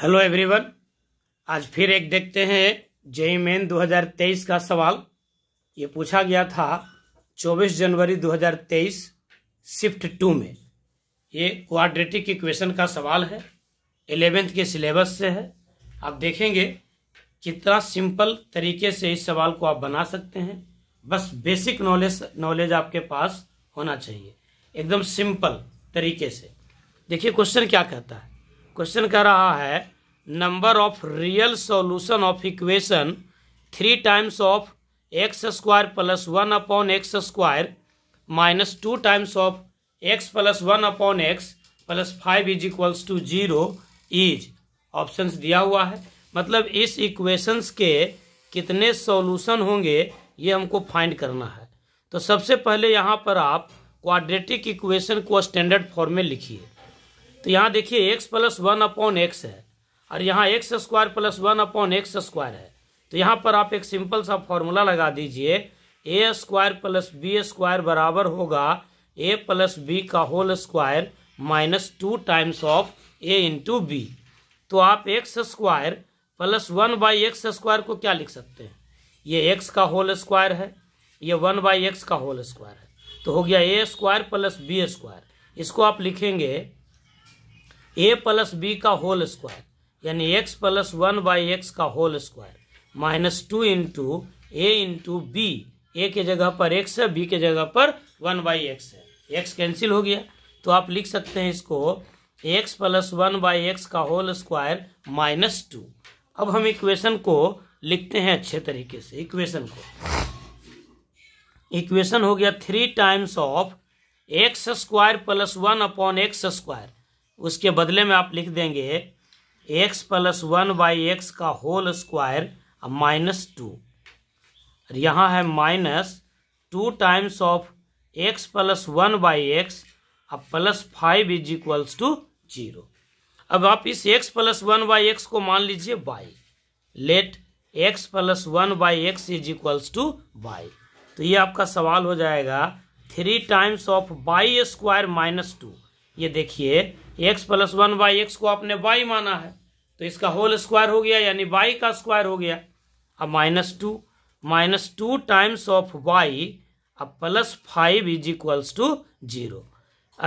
hello everyone आज फिर एक देखते हैं जेई मेन 2023 का सवाल ये पूछा गया था 24 जनवरी 2023 शिफ्ट टू में ये क्वाड्रेटिक इक्वेशन का सवाल है एलेवेंथ के सिलेबस से है आप देखेंगे कितना सिंपल तरीके से इस सवाल को आप बना सकते हैं बस बेसिक नॉलेज नॉलेज आपके पास होना चाहिए एकदम सिंपल तरीके से देखिए क्वेश्चन क्या कहता है क्वेश्चन कह रहा है number of real solution of equation three times of x square plus one upon x square minus two times of x plus one upon x plus five is equals to zero is option दिया हुआ है मतलब इस equations के कितने solution होंगे ये हमको फाइंड करना है तो सबसे पहले यहाँ पर आप क्वाड्रेटिक इक्वेशन को स्टैंडर्ड फॉर्म में लिखिए तो यहाँ देखिए x plus one upon x है और यहाँ x square plus one upon x square है तो यहाँ पर आप एक सिंपल सा फॉर्मूला लगा दीजिए a square plus b square बराबर होगा ए प्लस बी का whole square minus two times of a into b तो आप x square plus one by x square को क्या लिख सकते हैं ये एक्स का होल स्क्वायर है ये वन बाई एक्स का होल स्क्वायर है तो हो गया a square plus b square इसको आप लिखेंगे ए प्लस बी का होल स्क्वायर यानी x plus one by x का whole square minus two into a into b a के जगह पर एक्स है बी के जगह पर वन बाई एक्स है एक्स कैंसिल हो गया तो आप लिख सकते हैं इसको x plus one by x का होल स्क्वायर माइनस टू अब हम इक्वेशन को लिखते हैं अच्छे तरीके से इक्वेशन को इक्वेशन हो गया three times of x square plus one upon x square उसके बदले में आप लिख देंगे x plus one by x का होल स्क्वायर माइनस टू और यहाँ है minus two times of x plus one by x अब plus five is equals to zero अब आप इस x plus one by x को मान लीजिए y let x plus one by x is equals two by तो ये आपका सवाल हो जाएगा three times of y square minus two ये देखिए x plus one by x को आपने y माना है तो इसका होल स्क्वायर हो गया यानी y का स्क्वायर हो गया अब minus two minus two times of y अब plus five is equals to zero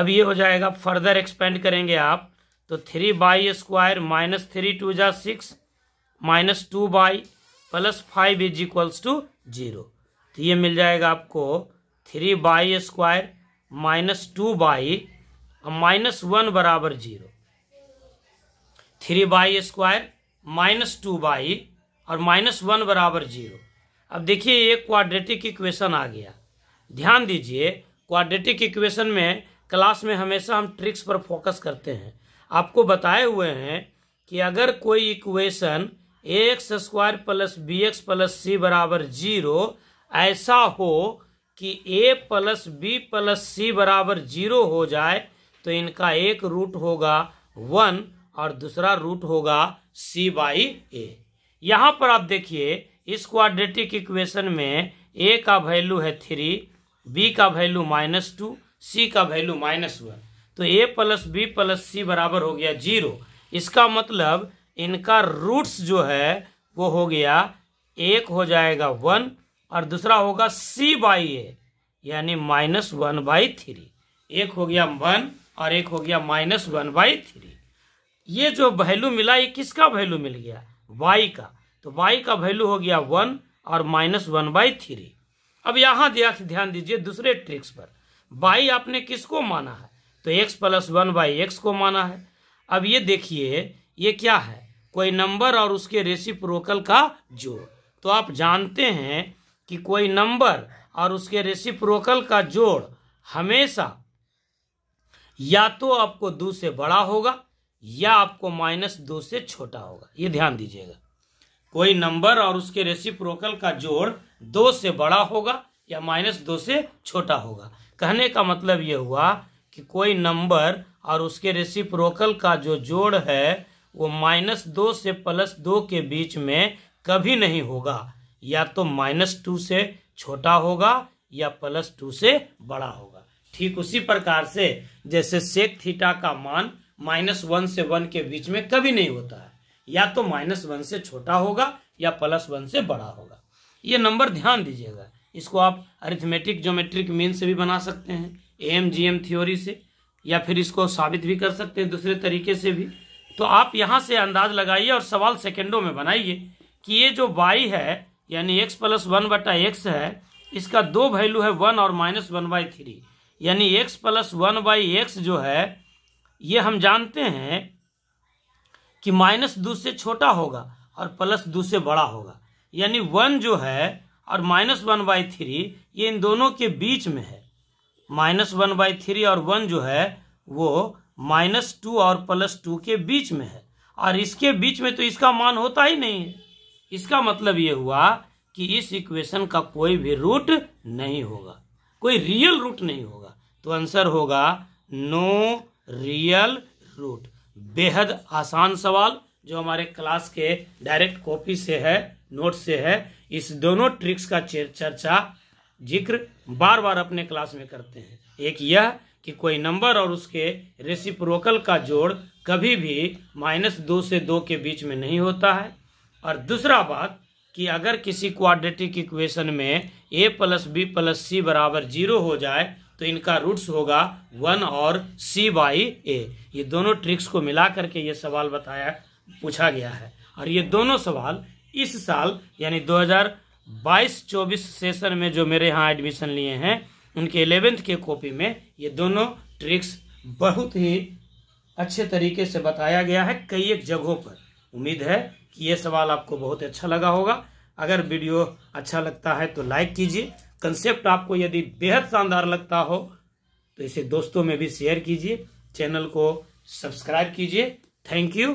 अब ये हो जाएगा फर्दर एक्सपेंड करेंगे आप तो three y square minus three two जा six minus two y plus five is equals to zero तो ये मिल जाएगा आपको three y square minus two y और माइनस वन बराबर जीरो three y square minus two y और माइनस वन बराबर जीरो अब देखिए ये क्वाड्रेटिक इक्वेशन आ गया ध्यान दीजिए क्वाड्रेटिक इक्वेशन में क्लास में हमेशा हम ट्रिक्स पर फोकस करते हैं आपको बताए हुए हैं कि अगर कोई equation a x square plus b x plus c बराबर जीरो ऐसा हो कि a plus b plus c बराबर जीरो हो जाए तो इनका एक रूट होगा वन और दूसरा रूट होगा सी बाई ए यहाँ पर आप देखिए इस क्वाड्रेटिक इक्वेशन में ए का वैल्यू है थ्री बी का वैल्यू माइनस टू सी का वैल्यू माइनस वन तो a plus b plus c बराबर हो गया जीरो इसका मतलब इनका रूट्स जो है वो हो गया एक हो जाएगा वन और दूसरा होगा सी बाई ए यानी माइनस वन बाई थ्री एक हो गया वन और एक हो गया माइनस वन बाई थ्री ये जो वैल्यू मिला ये किसका वैल्यू मिल गया वाई का तो वाई का वैल्यू हो गया वन और माइनस वन बाई थ्री अब यहाँ ध्यान दीजिए दूसरे ट्रिक्स पर वाई आपने किसको माना है तो x plus one by x को माना है अब ये देखिए ये क्या है कोई नंबर और उसके रेसिप्रोकल का जोड़ तो आप जानते हैं कि कोई नंबर और उसके रेसिप्रोकल का जोड़ हमेशा या तो आपको दो से बड़ा होगा या आपको माइनस दो से छोटा होगा ये ध्यान दीजिएगा कोई नंबर और उसके रेसिप्रोकल का जोड़ दो से बड़ा होगा या माइनस दो से छोटा होगा कहने का मतलब ये हुआ कि कोई नंबर और उसके रेसिप्रोकल का जो जोड़ है वो माइनस दो से प्लस दो के बीच में कभी नहीं होगा या तो माइनस टू से छोटा होगा या प्लस टू से बड़ा होगा ठीक उसी प्रकार से जैसे सेक थीटा का मान माइनस वन से वन के बीच में कभी नहीं होता है या तो माइनस वन से छोटा होगा या प्लस वन से बड़ा होगा ये नंबर ध्यान दीजिएगा इसको आप अरिथमेटिक ज्योमेट्रिक मीन से भी बना सकते हैं एम जी एम थ्योरी से या फिर इसको साबित भी कर सकते हैं दूसरे तरीके से भी तो आप यहाँ से अंदाज लगाइए और सवाल सेकेंडों में बनाइए कि ये जो वाई है यानी एक्स प्लस वन बटा एक्स है इसका दो वैल्यू है वन और माइनस वन बाई थ्री यानी x plus one by x जो है ये हम जानते हैं कि माइनस दो से छोटा होगा और प्लस दो से बड़ा होगा यानी वन जो है और माइनस वन बाई थ्री ये इन दोनों के बीच में है माइनस वन बाई थ्री और वन जो है वो माइनस टू और प्लस टू के बीच में है और इसके बीच में तो इसका मान होता ही नहीं है इसका मतलब ये हुआ कि इस इक्वेशन का कोई भी रूट नहीं होगा कोई रियल रूट नहीं होगा तो आंसर होगा नो रियल रूट बेहद आसान सवाल जो हमारे क्लास के डायरेक्ट कॉपी से है नोट से है इस दोनों ट्रिक्स का चर्चा जिक्र बार बार अपने क्लास में करते हैं एक यह कि कोई नंबर और उसके रेसिप्रोकल का जोड़ कभी भी माइनस दो से दो के बीच में नहीं होता है और दूसरा बात कि अगर किसी क्वाड्रेटिक इक्वेशन में a plus b plus c बराबर जीरो हो जाए तो इनका रूट्स होगा वन और सी बाई ए ये दोनों ट्रिक्स को मिला करके ये सवाल बताया पूछा गया है और ये दोनों सवाल इस साल यानी 2022-24 सेशन में जो मेरे यहाँ एडमिशन लिए हैं उनके एलेवेंथ के कॉपी में ये दोनों ट्रिक्स बहुत ही अच्छे तरीके से बताया गया है कई एक जगहों पर उम्मीद है कि ये सवाल आपको बहुत अच्छा लगा होगा अगर वीडियो अच्छा लगता है तो लाइक कीजिए कंसेप्ट आपको यदि बेहद शानदार लगता हो तो इसे दोस्तों में भी शेयर कीजिए चैनल को सब्सक्राइब कीजिए थैंक यू